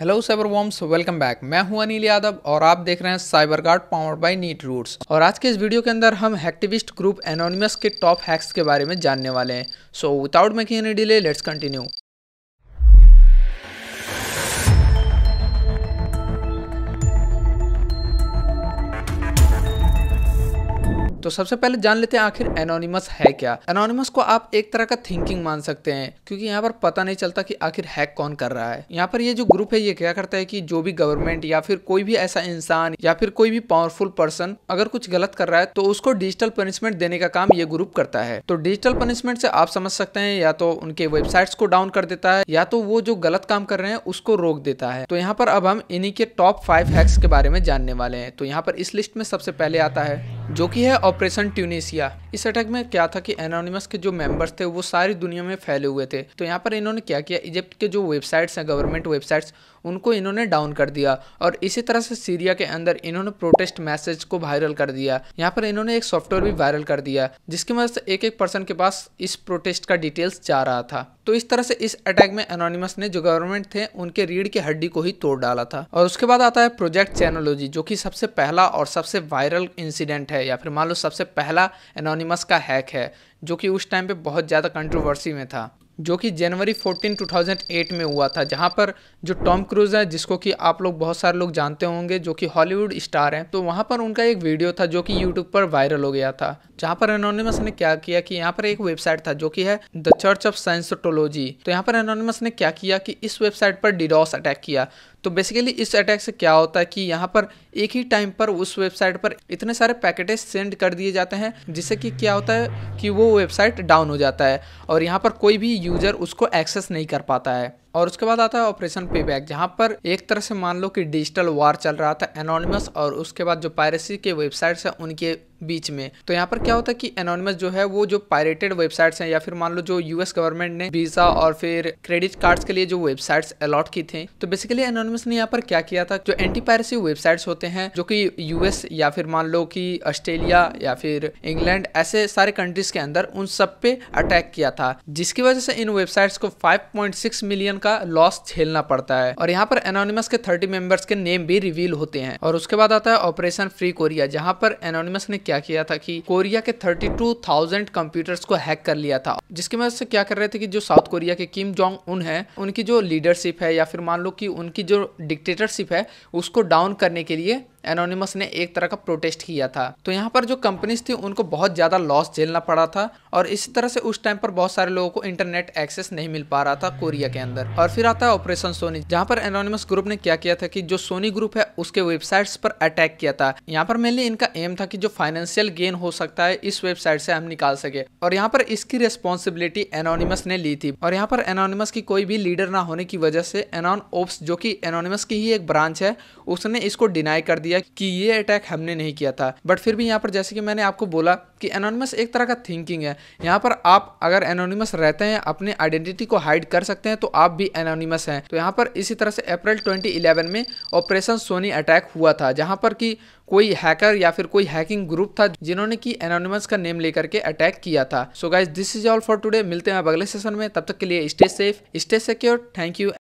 hello cyber worms welcome back मैं हूं अनिल यादव और आप देख रहे हैं cyber guard power by neat roots और आज के इस वीडियो के अंदर हम हैक्टिविस्ट ग्रुप एनोनिमस के टॉप हैक्स के बारे में जानने वाले हैं so without making any delay let's continue तो सबसे पहले जान लेते हैं आखिर एनोनिमस है क्या एनोनिमस को आप एक तरह का थिंकिंग मान सकते हैं क्योंकि यहाँ पर पता नहीं चलता कि आखिर हैक कौन कर रहा है यहाँ पर ये जो ग्रुप है ये क्या करता है कि जो भी गवर्नमेंट या फिर कोई भी ऐसा इंसान या फिर कोई भी पावरफुल पर्सन अगर कुछ गलत कर रहा है तो उसको डिजिटल पनिशमेंट देने का काम ये ग्रुप करता है तो डिजिटल पनिशमेंट से आप समझ सकते हैं या तो उनके वेबसाइट्स को डाउन कर देता है या तो वो जो गलत काम कर रहे हैं उसको रोक देता है तो यहाँ पर अब हम इन्हीं के टॉप फाइव हैक्स के बारे में जानने वाले हैं तो यहाँ पर इस लिस्ट में सबसे पहले आता है जो कि है ऑपरेशन ट्यूनिशिया इस अटैक में क्या था कि एनोनिमस के जो मेंबर्स थे वो सारी दुनिया में फैले हुए थे तो यहाँ पर इन्होंने क्या किया इजिप्ट के जो वेबसाइट्स हैं गवर्नमेंट वेबसाइट्स उनको इन्होंने डाउन कर दिया और इसी तरह से सीरिया के अंदर इन्होंने प्रोटेस्ट मैसेज को वायरल कर दिया यहाँ पर इन्होंने एक सॉफ्टवेयर भी वायरल कर दिया जिसकी मदद से एक एक पर्सन के पास इस प्रोटेस्ट का डिटेल्स जा रहा था तो इस तरह से इस अटैक में एनोनिमस ने जो गवर्नमेंट थे उनके रीढ़ की हड्डी को ही तोड़ डाला था और उसके बाद आता है प्रोजेक्ट चैनोलॉजी जो कि सबसे पहला और सबसे वायरल इंसिडेंट है या फिर मान लो सबसे पहला एनोनिमस का हैक है जो कि उस टाइम पे बहुत ज़्यादा कंट्रोवर्सी में था जो कि जनवरी 14 2008 में हुआ था जहाँ पर जो टॉम क्रूज है जिसको कि आप लोग बहुत सारे लोग जानते होंगे जो कि हॉलीवुड स्टार हैं तो वहाँ पर उनका एक वीडियो था जो कि यूट्यूब पर वायरल हो गया था जहाँ पर एनोनिमस ने क्या किया कि यहाँ पर एक वेबसाइट था जो कि है द चर्च ऑफ साइंसोटोलॉजी तो यहाँ पर एनोनिमस ने क्या किया कि इस वेबसाइट पर डिडॉस अटैक किया तो बेसिकली इस अटैक से क्या होता है कि यहाँ पर एक ही टाइम पर उस वेबसाइट पर इतने सारे पैकेटेज सेंड कर दिए जाते हैं जिससे कि क्या होता है कि वो वेबसाइट डाउन हो जाता है और यहाँ पर कोई भी यूज़र उसको एक्सेस नहीं कर पाता है और उसके बाद आता है ऑपरेशन पे बैक जहाँ पर एक तरह से मान लो कि डिजिटल वार चल रहा था एनोनिमस और उसके बाद जो पायरेसी के वेबसाइट्स हैं उनके बीच में तो यहाँ पर क्या होता है कि एनोनिमस जो है वो जो पायरेटेड वेबसाइट्स हैं या फिर मान लो जो यूएस गवर्नमेंट ने वीजा और फिर क्रेडिट कार्ड्स के लिए जो वेबसाइट्स अलॉट की थी तो बेसिकली एनोनिमस ने यहाँ पर क्या किया था जो एंटी पायरेसी वेबसाइट्स होते हैं जो कि यूएस या फिर मान लो कि ऑस्ट्रेलिया या फिर इंग्लैंड ऐसे सारे कंट्रीज के अंदर उन सब पे अटैक किया था जिसकी वजह से इन वेबसाइट्स को फाइव मिलियन का लॉस झेलना पड़ता है और यहाँ पर एनोनिमस के थर्टी मेंबर्स के नेम भी रिवील होते हैं और उसके बाद आता है ऑपरेशन फ्री कोरिया जहाँ पर एनोनिमस ने क्या किया था कि कोरिया के थर्टी टू कंप्यूटर्स को हैक कर लिया था जिसकी मदद से क्या कर रहे थे कि जो साउथ कोरिया के किम जोंग उन है उनकी जो लीडरशिप है या फिर मान लो कि उनकी जो डिक्टेटरशिप है उसको डाउन करने के लिए एनोनिमस ने एक तरह का प्रोटेस्ट किया था तो यहाँ पर जो कंपनीज थी उनको बहुत ज़्यादा लॉस झेलना पड़ा था और इसी तरह से उस टाइम पर बहुत सारे लोगों को इंटरनेट एक्सेस नहीं मिल पा रहा था कोरिया के अंदर और फिर आता है ऑपरेशन सोनी जहाँ पर एनोनिमस ग्रुप ने क्या किया था कि जो सोनी ग्रुप है उसके वेबसाइट पर अटैक किया था यहाँ पर मेनली इनका एम था की जो फाइनेंशियल गेन हो सकता है इस वेबसाइट से हम निकाल सके और यहाँ पर इसकी रेस्पॉन्सिबिलिटी एनोनिमस ने ली थी और यहाँ पर एनोनिमस की कोई भी लीडर ना होने की वजह से एनॉन ओप्स जो की एनोनिमस की ही एक ब्रांच है उसने इसको डिनाई कर दिया दिया कि ये अटैक हमने नहीं किया था बट फिर भी यहाँ पर जैसे कि मैंने आपको बोला कि एनोनिमस एक तरह का थिंकिंग है यहाँ पर आप अगर एनोनिमस रहते हैं अपने आइडेंटिटी को हाइड कर सकते हैं तो आप भी एनोनिमस हैं तो यहाँ पर इसी तरह से अप्रैल 2011 में ऑपरेशन सोनी अटैक हुआ था जहाँ पर कि कोई हैकर या फिर कोई हैकिंग ग्रुप था जिन्होंने की एनोनिमस का नेम लेकर के अटैक किया था so guys this is all for today मिलते हैं अब अगले सेशन में तब तक के लिए stay safe stay secure thank you